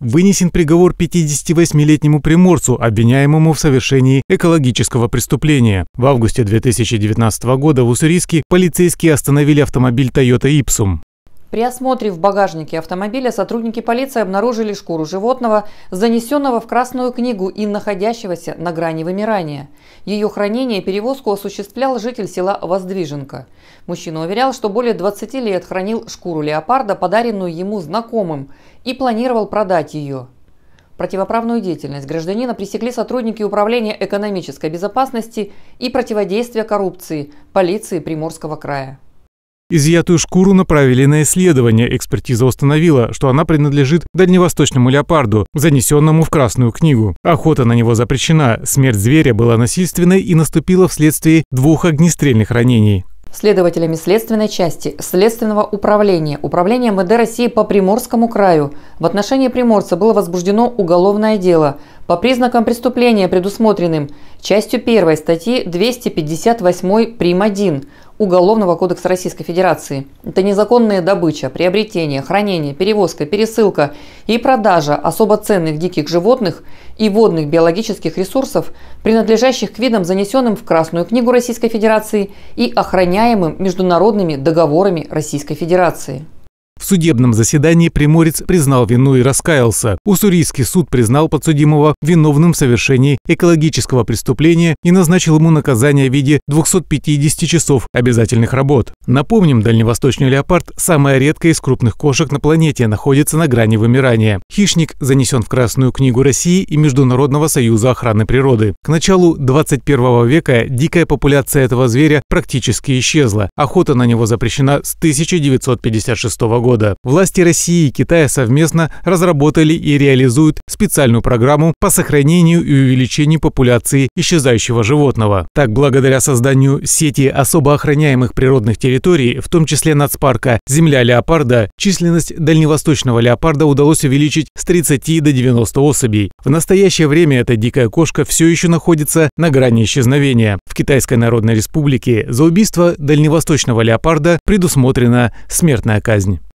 вынесен приговор 58-летнему приморцу, обвиняемому в совершении экологического преступления. В августе 2019 года в Уссурийске полицейские остановили автомобиль Toyota Ipsum. При осмотре в багажнике автомобиля сотрудники полиции обнаружили шкуру животного, занесенного в Красную книгу и находящегося на грани вымирания. Ее хранение и перевозку осуществлял житель села Воздвиженко. Мужчина уверял, что более 20 лет хранил шкуру леопарда, подаренную ему знакомым, и планировал продать ее. Противоправную деятельность гражданина пресекли сотрудники Управления экономической безопасности и противодействия коррупции полиции Приморского края. Изъятую шкуру направили на исследование. Экспертиза установила, что она принадлежит дальневосточному леопарду, занесенному в Красную книгу. Охота на него запрещена. Смерть зверя была насильственной и наступила вследствие двух огнестрельных ранений. Следователями следственной части Следственного управления Управления МВД России по Приморскому краю в отношении приморца было возбуждено уголовное дело по признакам преступления, предусмотренным частью 1 статьи 258 прим. 1 Уголовного кодекса Российской Федерации. Это незаконная добыча, приобретение, хранение, перевозка, пересылка и продажа особо ценных диких животных и водных биологических ресурсов, принадлежащих к видам, занесенным в Красную книгу Российской Федерации и охраняемым международными договорами Российской Федерации. В судебном заседании Приморец признал вину и раскаялся. Уссурийский суд признал подсудимого виновным в совершении экологического преступления и назначил ему наказание в виде 250 часов обязательных работ. Напомним, дальневосточный леопард – самая редкая из крупных кошек на планете, находится на грани вымирания. Хищник занесен в Красную книгу России и Международного союза охраны природы. К началу 21 века дикая популяция этого зверя практически исчезла. Охота на него запрещена с 1956 года года. Власти России и Китая совместно разработали и реализуют специальную программу по сохранению и увеличению популяции исчезающего животного. Так, благодаря созданию сети особо охраняемых природных территорий, в том числе нацпарка «Земля леопарда», численность дальневосточного леопарда удалось увеличить с 30 до 90 особей. В настоящее время эта дикая кошка все еще находится на грани исчезновения. В Китайской Народной Республике за убийство дальневосточного леопарда предусмотрена смертная казнь.